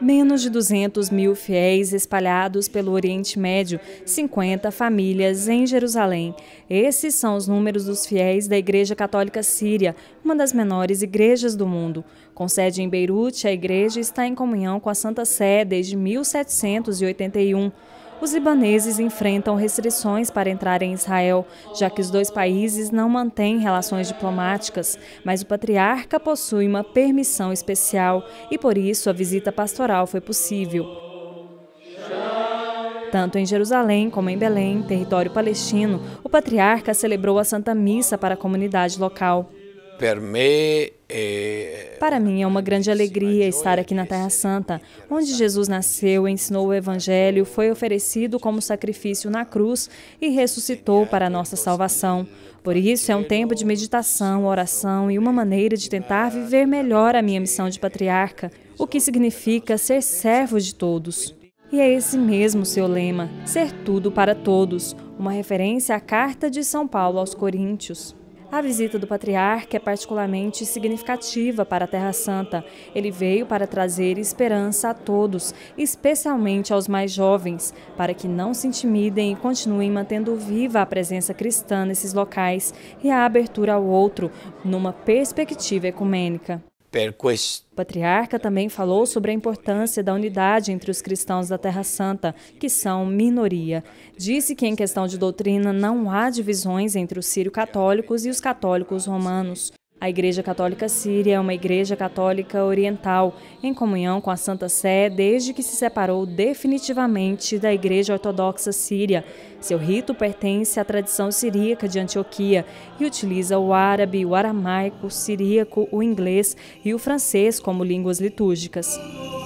Menos de 200 mil fiéis espalhados pelo Oriente Médio, 50 famílias em Jerusalém. Esses são os números dos fiéis da Igreja Católica Síria, uma das menores igrejas do mundo. Com sede em Beirute, a igreja está em comunhão com a Santa Sé desde 1781 os libaneses enfrentam restrições para entrar em Israel, já que os dois países não mantêm relações diplomáticas, mas o patriarca possui uma permissão especial e por isso a visita pastoral foi possível. Tanto em Jerusalém como em Belém, território palestino, o patriarca celebrou a Santa Missa para a comunidade local. Para mim é uma grande alegria estar aqui na Terra Santa, onde Jesus nasceu, ensinou o Evangelho, foi oferecido como sacrifício na cruz e ressuscitou para a nossa salvação. Por isso, é um tempo de meditação, oração e uma maneira de tentar viver melhor a minha missão de patriarca, o que significa ser servo de todos. E é esse mesmo seu lema, ser tudo para todos, uma referência à carta de São Paulo aos Coríntios. A visita do patriarca é particularmente significativa para a Terra Santa. Ele veio para trazer esperança a todos, especialmente aos mais jovens, para que não se intimidem e continuem mantendo viva a presença cristã nesses locais e a abertura ao outro, numa perspectiva ecumênica. O patriarca também falou sobre a importância da unidade entre os cristãos da Terra Santa, que são minoria. Disse que, em questão de doutrina, não há divisões entre os sírio-católicos e os católicos romanos. A Igreja Católica Síria é uma igreja católica oriental, em comunhão com a Santa Sé desde que se separou definitivamente da Igreja Ortodoxa Síria. Seu rito pertence à tradição siríaca de Antioquia e utiliza o árabe, o aramaico, o siríaco, o inglês e o francês como línguas litúrgicas.